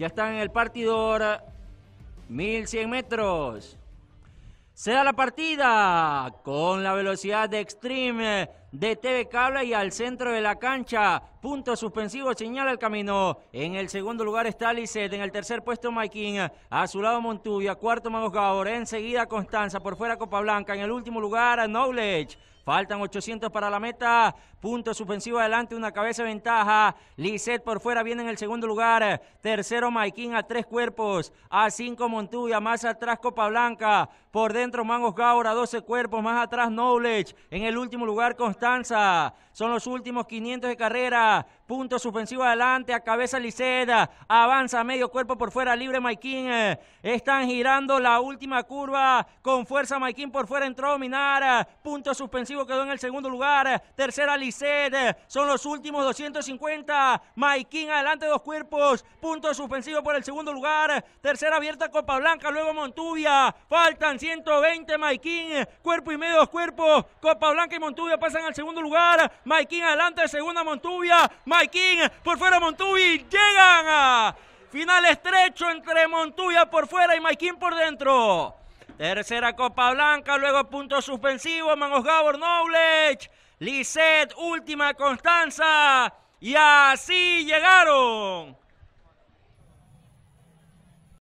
Ya están en el partidor. 1100 metros. Se da la partida con la velocidad de Extreme de TV Cable y al centro de la cancha. Punto suspensivo señala el camino. En el segundo lugar está Lisset. En el tercer puesto Maikin. A su lado Montuvia, Cuarto Magos Gabor. Enseguida Constanza. Por fuera Copa Blanca. En el último lugar Knowledge. Faltan 800 para la meta. Punto suspensivo adelante, una cabeza de ventaja. Lisset por fuera viene en el segundo lugar. Tercero, maikin a tres cuerpos. A cinco, Montuya. Más atrás, Copa Blanca. Por dentro, Mangos Gaura, 12 cuerpos. Más atrás, Knowledge. En el último lugar, Constanza. Son los últimos 500 de carrera. Punto suspensivo adelante, a cabeza Lisset. Avanza medio cuerpo por fuera, libre maikin Están girando la última curva. Con fuerza, maikin por fuera entró Minara. Punto suspensivo quedó en el segundo lugar. Eh, tercera Lisette, eh, Son los últimos 250. Maikin adelante dos cuerpos. Punto suspensivo por el segundo lugar. Tercera abierta Copa Blanca. Luego Montuvia, Faltan 120. Maikin, eh, Cuerpo y medio dos cuerpos. Copa Blanca y Montuvia pasan al segundo lugar. Maikin adelante. Segunda Montuvia, Maikin por fuera Montubia. Llegan. A... Final estrecho entre Montuvia por fuera y Maikin por dentro. Tercera Copa Blanca, luego punto suspensivo, Manos Gabor Noblech, Lisset, última Constanza. Y así llegaron